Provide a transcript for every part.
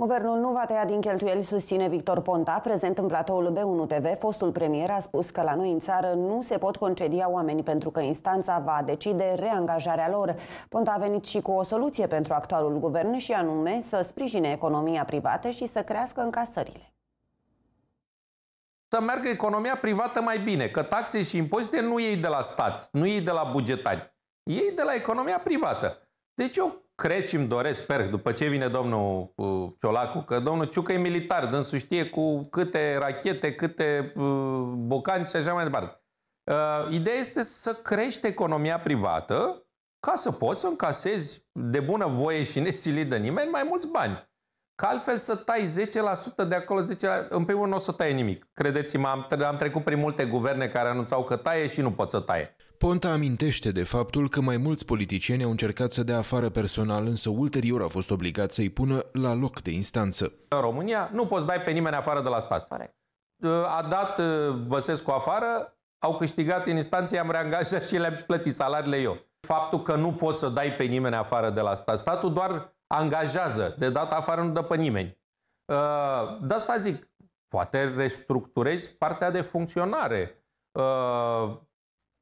Guvernul nu va tăia din cheltuieli, susține Victor Ponta, prezent în platoul B1 TV. Fostul premier a spus că la noi în țară nu se pot concedia oameni pentru că instanța va decide reangajarea lor. Ponta a venit și cu o soluție pentru actualul guvern și anume să sprijine economia privată și să crească încasările. Să meargă economia privată mai bine, că taxe și impozite nu iei de la stat, nu iei de la bugetari, iei de la economia privată. Deci eu cred și îmi doresc, sper, după ce vine domnul uh, Ciolacu, că domnul Ciucă e militar, dânsul știe cu câte rachete, câte uh, bocanci și așa mai departe. Uh, ideea este să crești economia privată ca să poți să încasezi de bună voie și nesilit de nimeni mai mulți bani. Că altfel să tai 10% de acolo, 10%, în primul rând nu o să taie nimic. Credeți-mă, am, am trecut prin multe guverne care anunțau că taie și nu pot să taie. Ponta amintește de faptul că mai mulți politicieni au încercat să dea afară personal, însă ulterior a fost obligat să-i pună la loc de instanță. În România nu poți dai pe nimeni afară de la stat. Ă, a dat ă, Băsescu afară, au câștigat în instanță, i-am reangajat și le-am și plătit salariile eu. Faptul că nu poți să dai pe nimeni afară de la stat, statul doar angajează, de data afară nu dă pe nimeni. Uh, de asta zic, poate restructurezi partea de funcționare. Uh,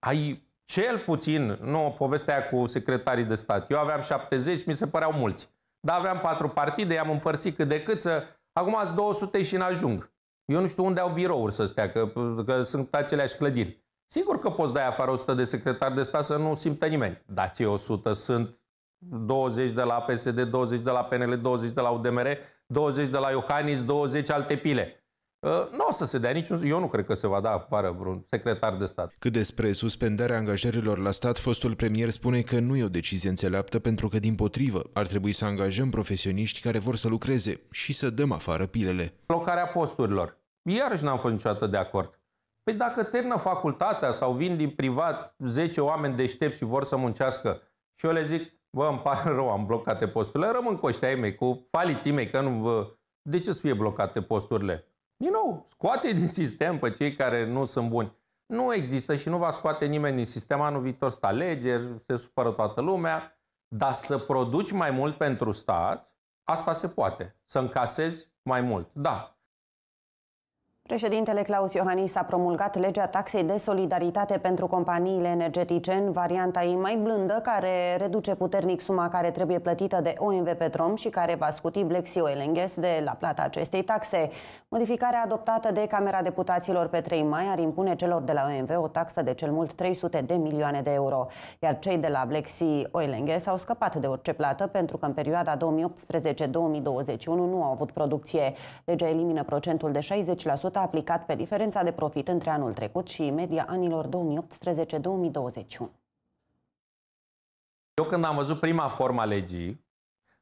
ai cel puțin, nu povestea cu secretarii de stat. Eu aveam 70, mi se păreau mulți. Dar aveam patru partide, i-am împărțit cât de cât să... Acum sunt 200 și n-ajung. Eu nu știu unde au birouri să stea, că, că sunt aceleași clădiri. Sigur că poți da afară 100 de secretari de stat să nu simtă nimeni. Dar cei 100 sunt 20 de la PSD, 20 de la PNL, 20 de la UDMR, 20 de la Iohannis, 20 alte pile. Ă, nu o să se dea niciun... Eu nu cred că se va da afară vreun secretar de stat. Cât despre suspendarea angajărilor la stat, fostul premier spune că nu e o decizie înțeleaptă pentru că, din potrivă, ar trebui să angajăm profesioniști care vor să lucreze și să dăm afară pilele. Locarea posturilor. Iarăși n-am fost niciodată de acord. Păi dacă termină facultatea sau vin din privat 10 oameni deștepți și vor să muncească și eu le zic, bă, îmi pare rău, am blocate posturile, rămân cu ăștia mei, cu faliții mei, că nu vă... De ce să fie blocate posturile? Din nou, scoate din sistem pe cei care nu sunt buni. Nu există și nu va scoate nimeni din sistem anul viitor. sta alegeri, se supără toată lumea, dar să produci mai mult pentru stat, asta se poate. Să încasezi mai mult. Da, Președintele Claus Iohannis a promulgat legea taxei de solidaritate pentru companiile energetice în varianta ei mai blândă, care reduce puternic suma care trebuie plătită de OMV Petrom și care va scuti Black Sea Oil Gas de la plata acestei taxe. Modificarea adoptată de Camera Deputaților pe 3 mai ar impune celor de la OMV o taxă de cel mult 300 de milioane de euro, iar cei de la Black Sea Oil Gas au scăpat de orice plată pentru că în perioada 2018-2021 nu au avut producție. Legea elimină procentul de 60% a aplicat pe diferența de profit între anul trecut și media anilor 2018-2021. Eu când am văzut prima formă a legii,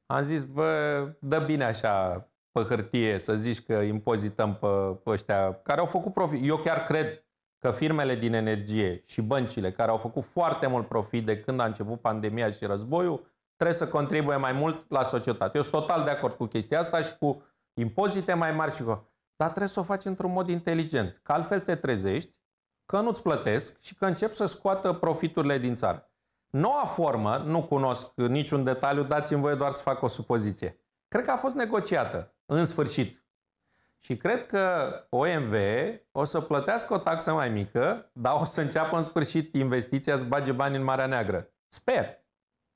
am zis, bă, dă bine așa pe hârtie să zici că impozităm pe ăștia care au făcut profit. Eu chiar cred că firmele din energie și băncile care au făcut foarte mult profit de când a început pandemia și războiul, trebuie să contribuie mai mult la societate. Eu sunt total de acord cu chestia asta și cu impozite mai mari și cu... Dar trebuie să o faci într-un mod inteligent, că altfel te trezești, că nu-ți plătesc și că încep să scoată profiturile din țară. Noua formă, nu cunosc niciun detaliu, dați-mi voie doar să fac o supoziție. Cred că a fost negociată, în sfârșit. Și cred că OMV o să plătească o taxă mai mică, dar o să înceapă în sfârșit investiția să bage bani în Marea Neagră. Sper.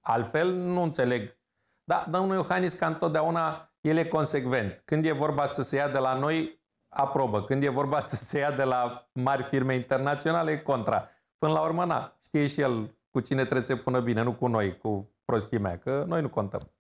Altfel nu înțeleg dar domnul Iohannis, ca întotdeauna, el e consecvent. Când e vorba să se ia de la noi, aprobă. Când e vorba să se ia de la mari firme internaționale, e contra. Până la urmă, na, știe și el cu cine trebuie să se pună bine, nu cu noi, cu prostimea, că noi nu contăm.